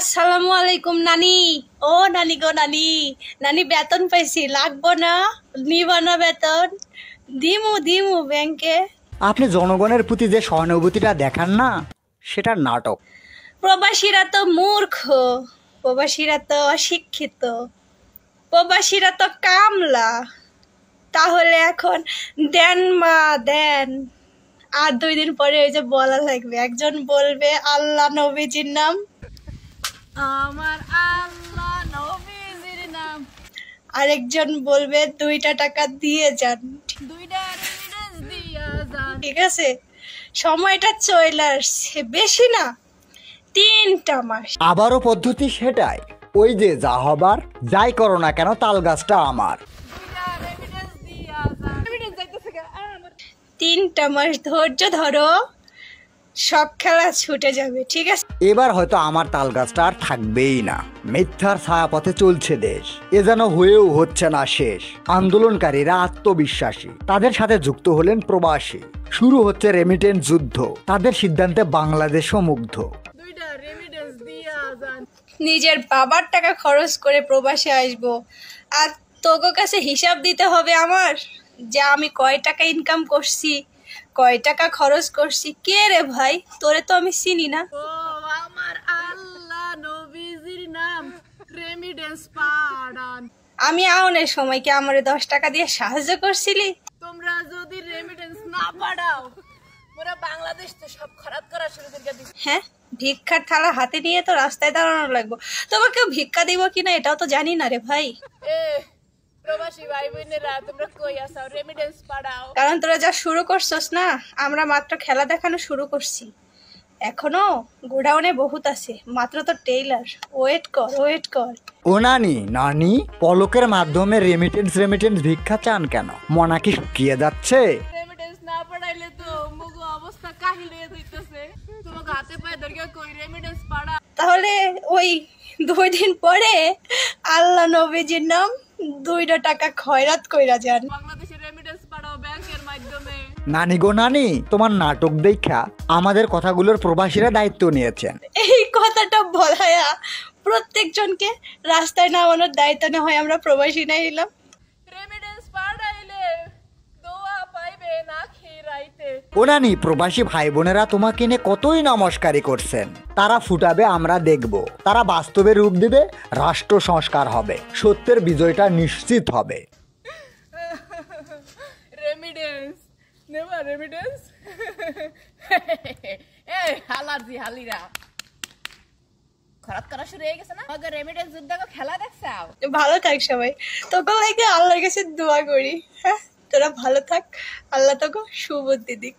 আসসালামু আলাইকুম নানি ও নানি গো নানি নানি বেতন পাইছি লাগবো না নিব না বেতন দিমু দিমু ব্যাংকে আপনি জনগণের প্রতি যে সহানুভূতিটা দেখান না সেটা নাটক প্রবাসীরা তো মূর্খ প্রবাসীরা তো অশিক্ষিত প্রবাসীরা তো কামলা তাহলে এখন দেন মা দেন আর দুই দিন পরে ওই যে বলা লাগবে একজন বলবে আল্লাহ নবীজির নাম আমার আল্লাহ নবীজির নাম আরেকজন বলবে দুইটা টাকা দিয়ে যান দুইটা ঠিক আছে সময়টা চলে আসছে বেশি না তিনটা মাস আবারও পদ্ধতি সেটাই ওই যে যা হবার যাই করো না কেন তাল গাছটা আমার তিনটা মাস ধৈর্য ধরো সব খেলা ছুটে যাবে ঠিক আছে এবার হয়তো আমার তাল গাছটা আর থাকবেই না মিথ্যার ছায়াপথে চলছে দেশ এ যেন হয়েও হচ্ছে না শেষ আন্দোলনকারীরা আত্মবিশ্বাসী তাদের সাথে যুক্ত হলেন প্রবাসী শুরু হচ্ছে রেমিটেন্স যুদ্ধ তাদের সিদ্ধান্তে বাংলাদেশও মুগ্ধ নিজের বাবার টাকা খরচ করে প্রবাসে আসব আর তোকে কাছে হিসাব দিতে হবে আমার যে আমি কয় টাকা ইনকাম করছি কয় টাকা খরচ করছি কে রে ভাই তোরে তো আমি চিনি না ও আমার আল্লাহ নবীজির নাম রেমিডেন্স আমি আউনের সময় কি আমারে দশ টাকা দিয়ে সাহায্য করছিলি তোমরা যদি রেমিডেন্স না পাড়াও পুরো বাংলাদেশ তো সব খরাত করা শুরু করে দিবি হ্যাঁ ভিক্ষার থালা হাতে নিয়ে তো রাস্তায় দাঁড়ানো লাগবো তোমাকে ভিক্ষা দিব কিনা এটাও তো জানি না রে ভাই এ রেমিডেন্স কারণ তোরা যা শুরু করছস না আমরা মাত্র খেলা দেখানো শুরু করছি এখনো গোডাউনে বহুত আছে মাত্র তো টেইলার ওয়েট কর ওয়েট কর ও নানি নানি পলকের মাধ্যমে রেমিটেন্স রেমিটেন্স ভিক্ষা চান কেন মনা কি শুকিয়ে যাচ্ছে না পড়াইলে তো অবস্থা তোমাকে হাতে পায়ে কই তাহলে ওই দুই দিন পরে আল্লাহ নবীজির নাম দুইটা টাকা খয়রাত কইরা যান বাংলাদেশের রেমিটেন্স পাঠাও ব্যাংকের মাধ্যমে নানি গো নানি তোমার নাটক দেখা আমাদের কথাগুলোর প্রবাসীরা দায়িত্ব নিয়েছেন এই কথাটা বলায়া প্রত্যেকজনকে রাস্তায় নামানোর দায়িত্ব না হয় আমরা প্রবাসী নাই এলাম ওরানি প্রবাসী ভাই বোনেরা তোমাকে নিয়ে কতই নমস্কারি করছেন তারা ফুটাবে আমরা দেখব তারা বাস্তবে রূপ দেবে রাষ্ট্র সংস্কার হবে সত্যের বিজয়টা নিশ্চিত হবে রেমিডেন্স নেভার রেমিডেন্স এ হালাজি হালিরা খরাত করা শুরু হয়ে গেছে না মগর রেমিডেন্স যুদ্ধ খেলা দেখছাও ভালো থাক সবাই তোকে লাগে আল্লাহর কাছে দোয়া করি হ্যাঁ তোরা ভালো থাক আল্লাহ তোকে সুবুদ্ধি দিক